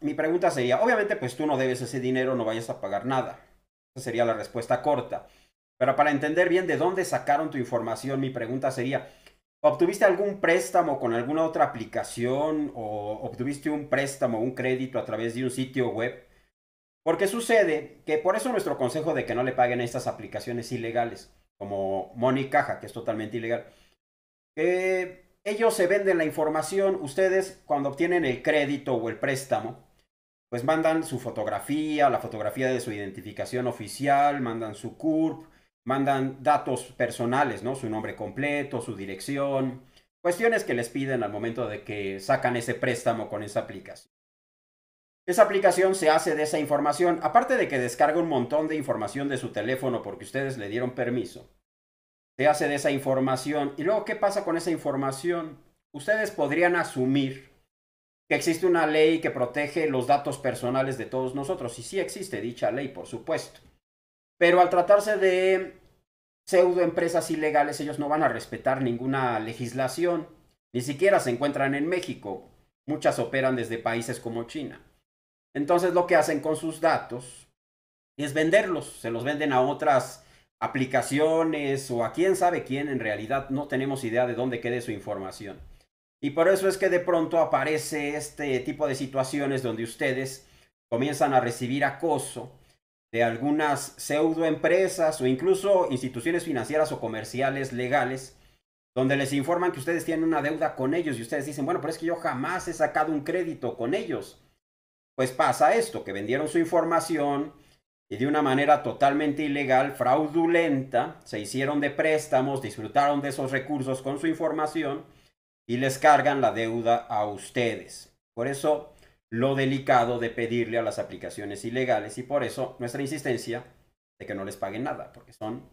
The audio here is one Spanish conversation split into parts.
mi pregunta sería, obviamente pues tú no debes ese dinero, no vayas a pagar nada. Esa sería la respuesta corta. Pero para entender bien de dónde sacaron tu información, mi pregunta sería, ¿obtuviste algún préstamo con alguna otra aplicación o obtuviste un préstamo, un crédito a través de un sitio web? Porque sucede que por eso nuestro consejo de que no le paguen a estas aplicaciones ilegales, como Money Caja, que es totalmente ilegal. ellos se venden la información, ustedes cuando obtienen el crédito o el préstamo, pues mandan su fotografía, la fotografía de su identificación oficial, mandan su CURP, mandan datos personales, ¿no? Su nombre completo, su dirección, cuestiones que les piden al momento de que sacan ese préstamo con esa aplicación. Esa aplicación se hace de esa información, aparte de que descarga un montón de información de su teléfono porque ustedes le dieron permiso. Se hace de esa información. ¿Y luego qué pasa con esa información? Ustedes podrían asumir que existe una ley que protege los datos personales de todos nosotros, y sí existe dicha ley, por supuesto. Pero al tratarse de pseudoempresas ilegales, ellos no van a respetar ninguna legislación, ni siquiera se encuentran en México, muchas operan desde países como China. Entonces lo que hacen con sus datos es venderlos, se los venden a otras aplicaciones o a quién sabe quién, en realidad no tenemos idea de dónde quede su información. Y por eso es que de pronto aparece este tipo de situaciones donde ustedes comienzan a recibir acoso de algunas pseudoempresas o incluso instituciones financieras o comerciales legales, donde les informan que ustedes tienen una deuda con ellos y ustedes dicen, bueno, pero es que yo jamás he sacado un crédito con ellos. Pues pasa esto, que vendieron su información y de una manera totalmente ilegal, fraudulenta, se hicieron de préstamos, disfrutaron de esos recursos con su información y les cargan la deuda a ustedes. Por eso lo delicado de pedirle a las aplicaciones ilegales y por eso nuestra insistencia de que no les paguen nada, porque son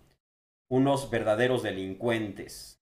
unos verdaderos delincuentes.